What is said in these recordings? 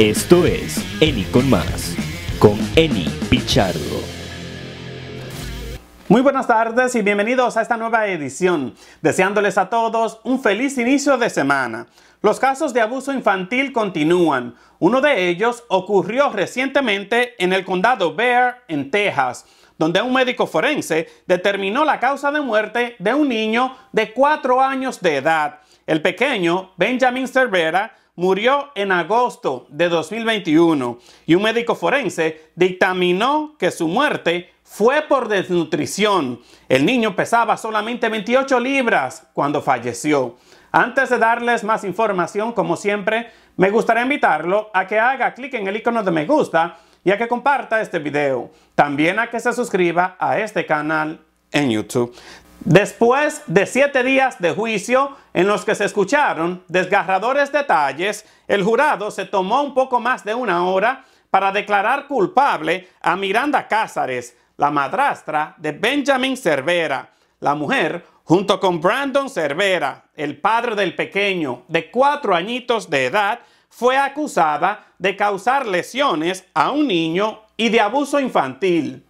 Esto es Eni con más, con Eni Pichardo. Muy buenas tardes y bienvenidos a esta nueva edición, deseándoles a todos un feliz inicio de semana. Los casos de abuso infantil continúan. Uno de ellos ocurrió recientemente en el condado Bear, en Texas, donde un médico forense determinó la causa de muerte de un niño de 4 años de edad. El pequeño Benjamin Cervera murió en agosto de 2021 y un médico forense dictaminó que su muerte fue por desnutrición. El niño pesaba solamente 28 libras cuando falleció. Antes de darles más información, como siempre, me gustaría invitarlo a que haga clic en el icono de me gusta y a que comparta este video. También a que se suscriba a este canal en YouTube. Después de siete días de juicio en los que se escucharon desgarradores detalles, el jurado se tomó un poco más de una hora para declarar culpable a Miranda Cázares, la madrastra de Benjamin Cervera, la mujer junto con Brandon Cervera, el padre del pequeño de cuatro añitos de edad, fue acusada de causar lesiones a un niño y de abuso infantil.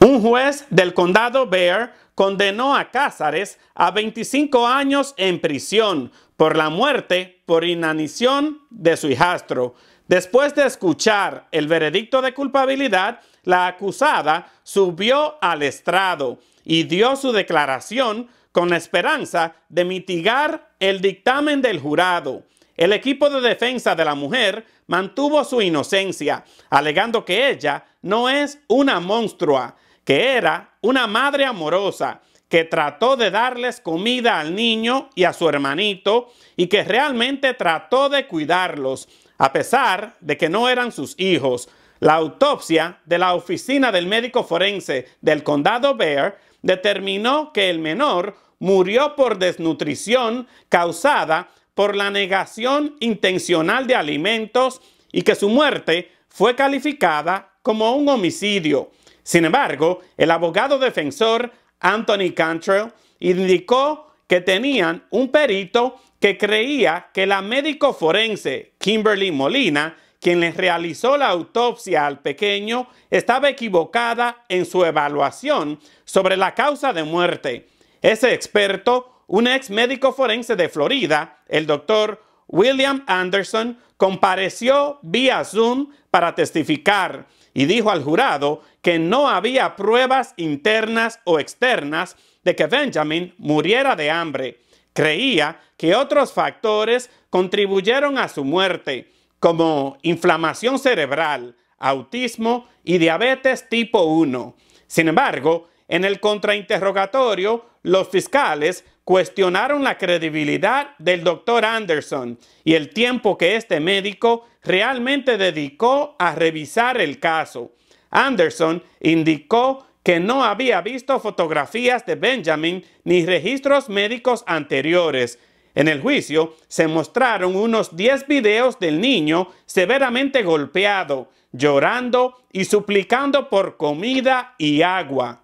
Un juez del condado Bear condenó a Cázares a 25 años en prisión por la muerte por inanición de su hijastro. Después de escuchar el veredicto de culpabilidad, la acusada subió al estrado y dio su declaración con la esperanza de mitigar el dictamen del jurado. El equipo de defensa de la mujer mantuvo su inocencia, alegando que ella no es una monstrua que era una madre amorosa que trató de darles comida al niño y a su hermanito y que realmente trató de cuidarlos, a pesar de que no eran sus hijos. La autopsia de la oficina del médico forense del condado Bear determinó que el menor murió por desnutrición causada por la negación intencional de alimentos y que su muerte fue calificada como un homicidio. Sin embargo, el abogado defensor Anthony Cantrell indicó que tenían un perito que creía que la médico forense Kimberly Molina, quien les realizó la autopsia al pequeño, estaba equivocada en su evaluación sobre la causa de muerte. Ese experto, un ex médico forense de Florida, el doctor William Anderson compareció vía Zoom para testificar y dijo al jurado que no había pruebas internas o externas de que Benjamin muriera de hambre. Creía que otros factores contribuyeron a su muerte, como inflamación cerebral, autismo y diabetes tipo 1. Sin embargo, en el contrainterrogatorio, los fiscales cuestionaron la credibilidad del doctor Anderson y el tiempo que este médico realmente dedicó a revisar el caso. Anderson indicó que no había visto fotografías de Benjamin ni registros médicos anteriores. En el juicio se mostraron unos 10 videos del niño severamente golpeado, llorando y suplicando por comida y agua.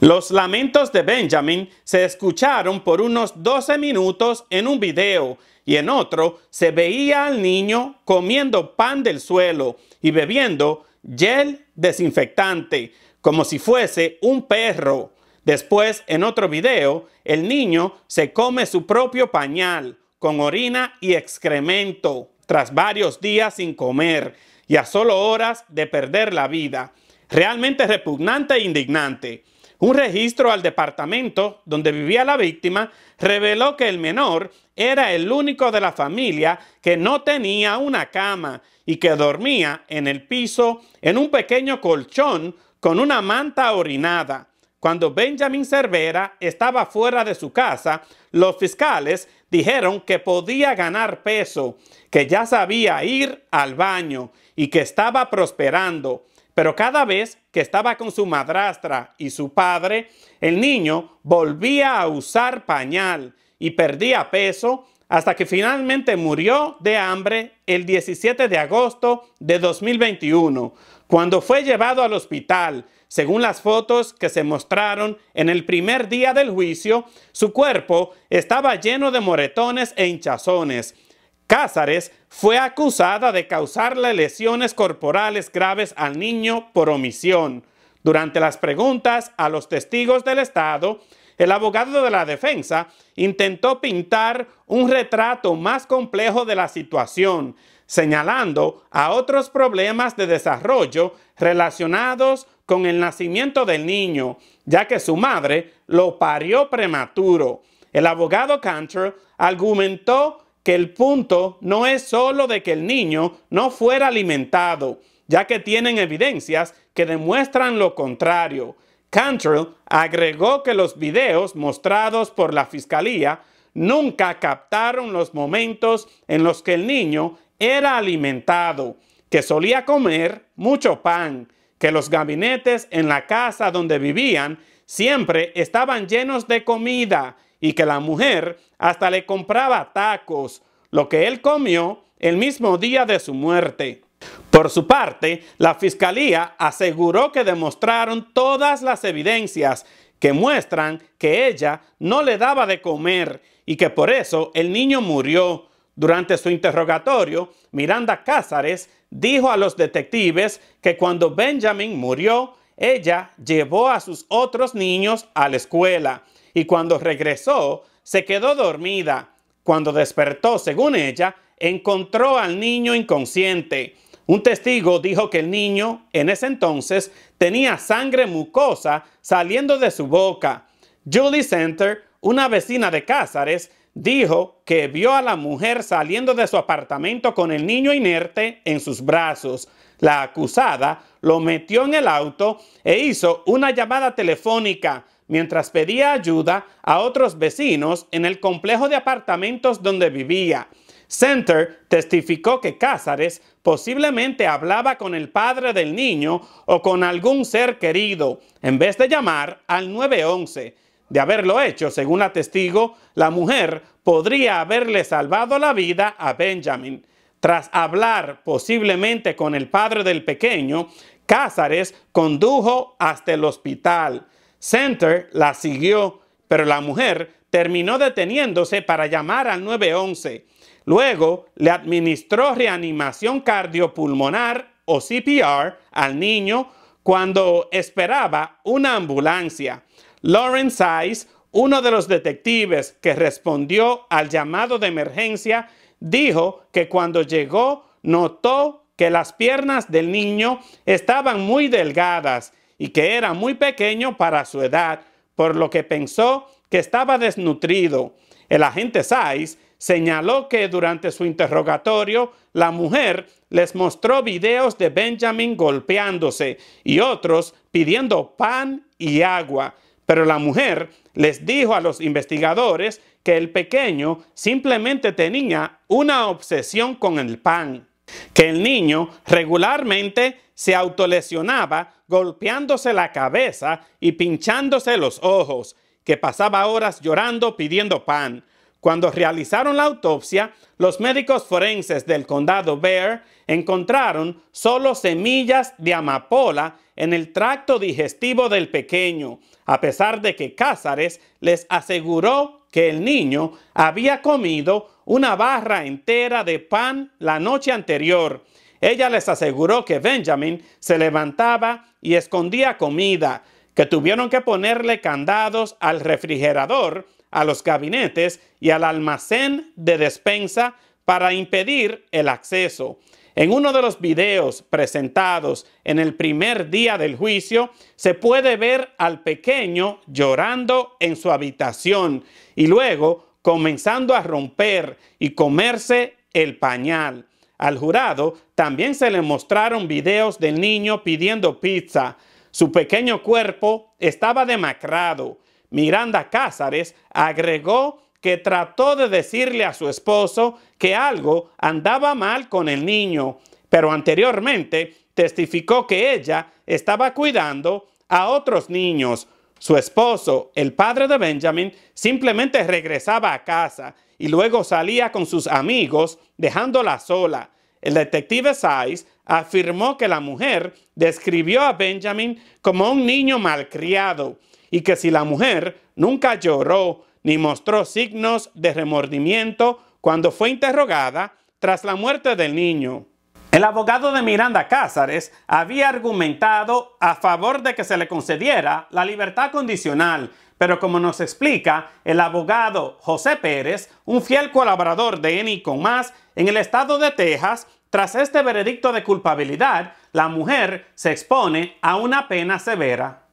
Los lamentos de Benjamin se escucharon por unos 12 minutos en un video y en otro se veía al niño comiendo pan del suelo y bebiendo gel desinfectante como si fuese un perro. Después, en otro video, el niño se come su propio pañal con orina y excremento tras varios días sin comer y a solo horas de perder la vida. Realmente repugnante e indignante. Un registro al departamento donde vivía la víctima reveló que el menor era el único de la familia que no tenía una cama y que dormía en el piso en un pequeño colchón con una manta orinada. Cuando Benjamin Cervera estaba fuera de su casa, los fiscales dijeron que podía ganar peso, que ya sabía ir al baño y que estaba prosperando. Pero cada vez que estaba con su madrastra y su padre, el niño volvía a usar pañal y perdía peso hasta que finalmente murió de hambre el 17 de agosto de 2021, cuando fue llevado al hospital. Según las fotos que se mostraron en el primer día del juicio, su cuerpo estaba lleno de moretones e hinchazones Cázares fue acusada de causarle lesiones corporales graves al niño por omisión. Durante las preguntas a los testigos del Estado, el abogado de la defensa intentó pintar un retrato más complejo de la situación, señalando a otros problemas de desarrollo relacionados con el nacimiento del niño, ya que su madre lo parió prematuro. El abogado Cantor argumentó que el punto no es solo de que el niño no fuera alimentado, ya que tienen evidencias que demuestran lo contrario. Cantrell agregó que los videos mostrados por la fiscalía nunca captaron los momentos en los que el niño era alimentado, que solía comer mucho pan, que los gabinetes en la casa donde vivían siempre estaban llenos de comida y que la mujer hasta le compraba tacos, lo que él comió el mismo día de su muerte. Por su parte, la fiscalía aseguró que demostraron todas las evidencias que muestran que ella no le daba de comer y que por eso el niño murió. Durante su interrogatorio, Miranda Cázares dijo a los detectives que cuando Benjamin murió, ella llevó a sus otros niños a la escuela y cuando regresó se quedó dormida. Cuando despertó, según ella, encontró al niño inconsciente. Un testigo dijo que el niño en ese entonces tenía sangre mucosa saliendo de su boca. Julie Center, una vecina de Cázares, dijo que vio a la mujer saliendo de su apartamento con el niño inerte en sus brazos. La acusada lo metió en el auto e hizo una llamada telefónica mientras pedía ayuda a otros vecinos en el complejo de apartamentos donde vivía. Center testificó que Cázares posiblemente hablaba con el padre del niño o con algún ser querido, en vez de llamar al 911. De haberlo hecho, según la testigo, la mujer podría haberle salvado la vida a Benjamin. Tras hablar posiblemente con el padre del pequeño, Cázares condujo hasta el hospital. Center la siguió, pero la mujer terminó deteniéndose para llamar al 911. Luego le administró reanimación cardiopulmonar o CPR al niño cuando esperaba una ambulancia. Lauren Size, uno de los detectives que respondió al llamado de emergencia, dijo que cuando llegó notó que las piernas del niño estaban muy delgadas y que era muy pequeño para su edad, por lo que pensó que estaba desnutrido. El agente Saiz señaló que durante su interrogatorio la mujer les mostró videos de Benjamin golpeándose y otros pidiendo pan y agua, pero la mujer les dijo a los investigadores que el pequeño simplemente tenía una obsesión con el pan que el niño regularmente se autolesionaba golpeándose la cabeza y pinchándose los ojos, que pasaba horas llorando pidiendo pan. Cuando realizaron la autopsia, los médicos forenses del condado Bear encontraron solo semillas de amapola en el tracto digestivo del pequeño, a pesar de que Cázares les aseguró que el niño había comido una barra entera de pan la noche anterior. Ella les aseguró que Benjamin se levantaba y escondía comida, que tuvieron que ponerle candados al refrigerador, a los gabinetes y al almacén de despensa para impedir el acceso. En uno de los videos presentados en el primer día del juicio, se puede ver al pequeño llorando en su habitación y luego comenzando a romper y comerse el pañal. Al jurado también se le mostraron videos del niño pidiendo pizza. Su pequeño cuerpo estaba demacrado. Miranda Cázares agregó que trató de decirle a su esposo que algo andaba mal con el niño, pero anteriormente testificó que ella estaba cuidando a otros niños. Su esposo, el padre de Benjamin, simplemente regresaba a casa y luego salía con sus amigos dejándola sola. El detective Size afirmó que la mujer describió a Benjamin como un niño malcriado y que si la mujer nunca lloró ni mostró signos de remordimiento cuando fue interrogada tras la muerte del niño. El abogado de Miranda Cázares había argumentado a favor de que se le concediera la libertad condicional, pero como nos explica el abogado José Pérez, un fiel colaborador de Eni con más en el estado de Texas, tras este veredicto de culpabilidad, la mujer se expone a una pena severa.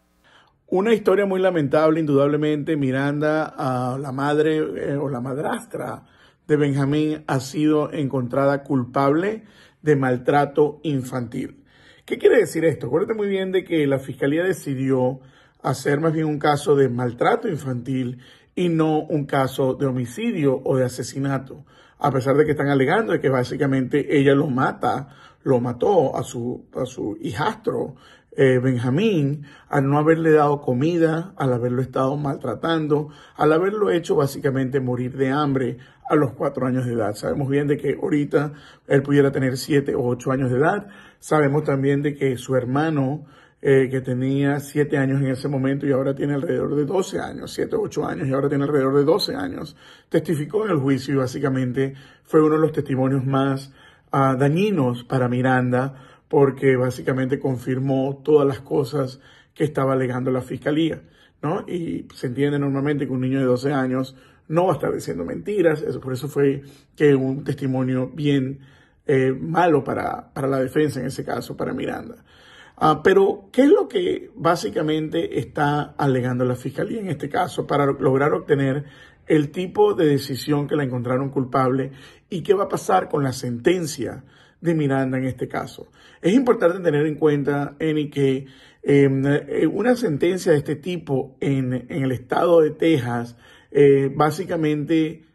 Una historia muy lamentable, indudablemente, Miranda, la madre eh, o la madrastra de Benjamín, ha sido encontrada culpable de maltrato infantil. ¿Qué quiere decir esto? Acuérdate muy bien de que la fiscalía decidió hacer más bien un caso de maltrato infantil y no un caso de homicidio o de asesinato, a pesar de que están alegando de que básicamente ella lo mata, lo mató a su, a su hijastro eh, Benjamín, al no haberle dado comida, al haberlo estado maltratando, al haberlo hecho básicamente morir de hambre a los cuatro años de edad. Sabemos bien de que ahorita él pudiera tener siete o ocho años de edad. Sabemos también de que su hermano, eh, que tenía siete años en ese momento y ahora tiene alrededor de doce años, siete o ocho años y ahora tiene alrededor de doce años, testificó en el juicio y básicamente fue uno de los testimonios más ah, dañinos para Miranda porque básicamente confirmó todas las cosas que estaba alegando la fiscalía, ¿no? Y se entiende normalmente que un niño de 12 años no va a estar diciendo mentiras, eso, por eso fue que un testimonio bien eh, malo para, la defensa en ese caso, para Miranda. Ah, pero, ¿qué es lo que básicamente está alegando la fiscalía en este caso para lograr obtener el tipo de decisión que la encontraron culpable y qué va a pasar con la sentencia de Miranda en este caso. Es importante tener en cuenta, Eni, que em, eh, una sentencia de este tipo en, el estado de Texas eh, básicamente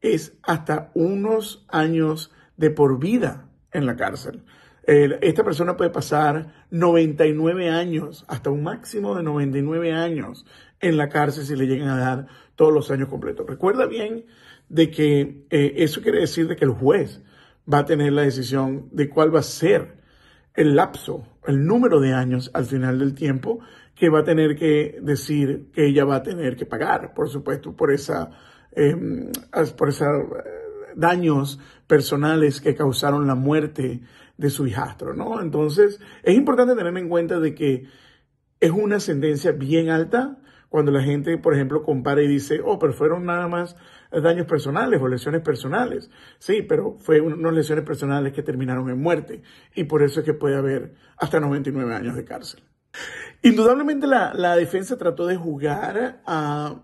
es hasta unos años de por vida en la cárcel. esta persona puede pasar 99 años, hasta un máximo de 99 años en la cárcel si le llegan a dar todos los años completos. Recuerda bien de que eh, eso quiere decir de que el juez va a tener la decisión de cuál va a ser el lapso, el número de años al final del tiempo que va a tener que decir que ella va a tener que pagar, por supuesto, por esa, em, por esos eh, daños personales que causaron la muerte de su hijastro, ¿no? Entonces, es importante tener en cuenta de que es una sentencia bien alta cuando la gente, por ejemplo, compara y dice, oh, pero fueron nada más eh, daños personales o lesiones personales. Sí, pero fue unas lesiones personales que terminaron en muerte y por eso es que puede haber hasta 99 años de cárcel. Indudablemente la, la defensa trató de jugar a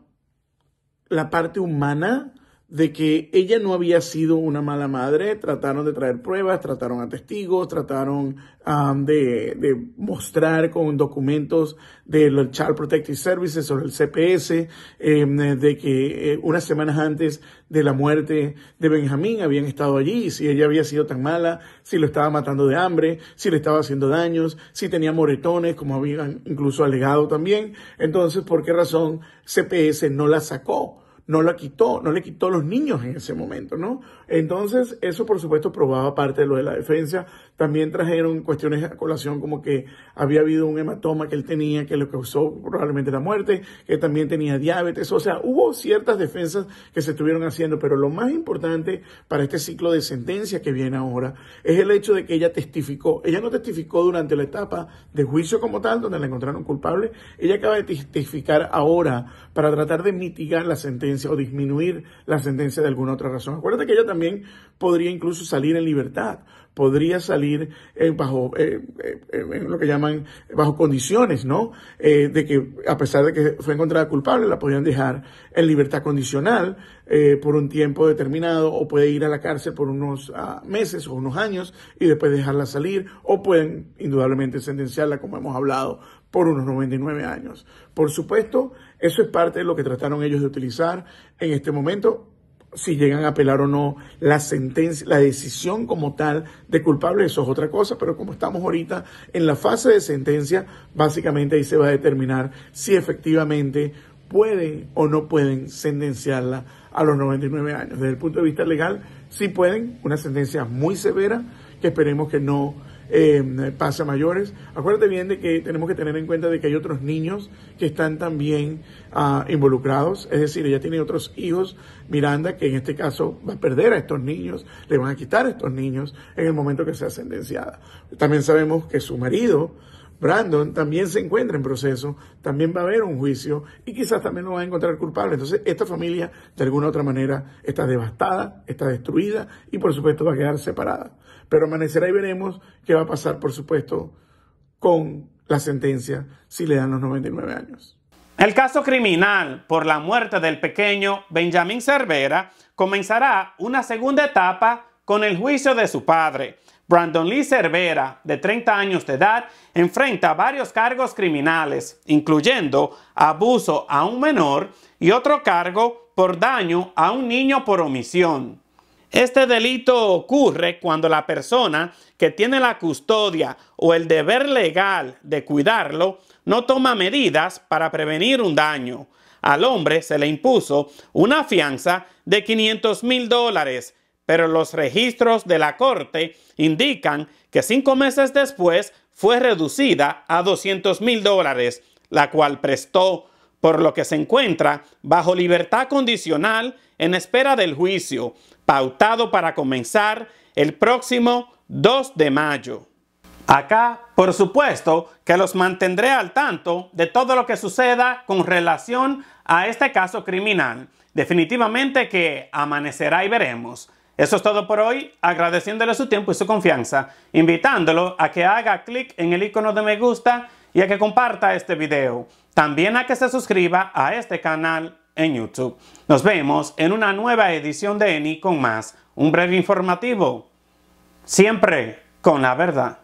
la parte humana de que ella no había sido una mala madre, trataron de traer pruebas, trataron a testigos, trataron um, de, de, mostrar con documentos del Child Protective Services o el CPS, em, de que eh, unas semanas antes de la muerte de Benjamín habían estado allí, si ella había sido tan mala, si lo estaba matando de hambre, si le estaba haciendo daños, si tenía moretones, como habían incluso alegado también. Entonces, ¿por qué razón CPS no la sacó? no la quitó, no le quitó a los niños en ese momento, ¿no? Entonces, eso por supuesto probaba parte de lo de la defensa también trajeron cuestiones a colación como que había habido un hematoma que él tenía que lo causó probablemente la muerte, que también tenía diabetes. O sea, hubo ciertas defensas que se estuvieron haciendo, pero lo más importante para este ciclo de sentencia que viene ahora es el hecho de que ella testificó. Ella no testificó durante la etapa de juicio como tal, donde la encontraron culpable. Ella acaba de testificar ahora para tratar de mitigar la sentencia o disminuir la sentencia de alguna otra razón. Acuérdate que ella también podría incluso salir en libertad, podría salir en bajo eh, eh, lo que llaman bajo condiciones, ¿no? Eh, de que a pesar de que fue encontrada culpable, la podían dejar en libertad condicional por un tiempo determinado o puede ir a la cárcel por unos ah, meses o unos años y después dejarla salir o pueden indudablemente sentenciarla, como hemos hablado, por unos 99 años. Por supuesto, eso es parte de lo que trataron ellos de utilizar en este momento si llegan a apelar o no, la sentencia, la decisión como tal de culpable, eso es otra cosa, pero como estamos ahorita en la fase de sentencia, básicamente ahí se va a determinar si efectivamente pueden o no pueden sentenciarla a los 99 años. Desde el punto de vista legal, sí pueden, una sentencia muy severa que esperemos que no Em, eh, pasa mayores. Acuérdate bien de que tenemos que tener en cuenta de que hay otros niños que están también ah, involucrados, es decir, ella tiene otros hijos, Miranda, que en este caso va a perder a estos niños, le van a quitar a estos niños en el momento que sea sentenciada. También sabemos que su marido, Brandon también se encuentra en proceso, también va a haber un juicio y quizás también lo va a encontrar culpable. Entonces, esta familia de alguna u otra manera está devastada, está destruida y por supuesto va a quedar separada. Pero amanecerá y veremos qué va a pasar, por supuesto, con la sentencia si le dan los 99 años. El caso criminal por la muerte del pequeño Benjamín Cervera comenzará una segunda etapa con el juicio de su padre. Brandon Lee Cervera, de 30 años de edad, enfrenta varios cargos criminales, incluyendo abuso a un menor y otro cargo por daño a un niño por omisión. Este delito ocurre cuando la persona que tiene la custodia o el deber legal de cuidarlo no toma medidas para prevenir un daño. Al hombre se le impuso una fianza de 500 mil dólares, pero los registros de la corte indican que cinco meses después fue reducida a 200 mil dólares, la cual prestó, por lo que se encuentra bajo libertad condicional en espera del juicio pautado para comenzar el próximo 2 de mayo. Acá, por supuesto, que los mantendré al tanto de todo lo que suceda con relación a este caso criminal. Definitivamente que amanecerá y veremos. Eso es todo por hoy, agradeciéndole su tiempo y su confianza, invitándolo a que haga clic en el icono de me gusta y a que comparta este video. También a que se suscriba a este canal en YouTube. Nos vemos en una nueva edición de ENI con más, un breve informativo, siempre con la verdad.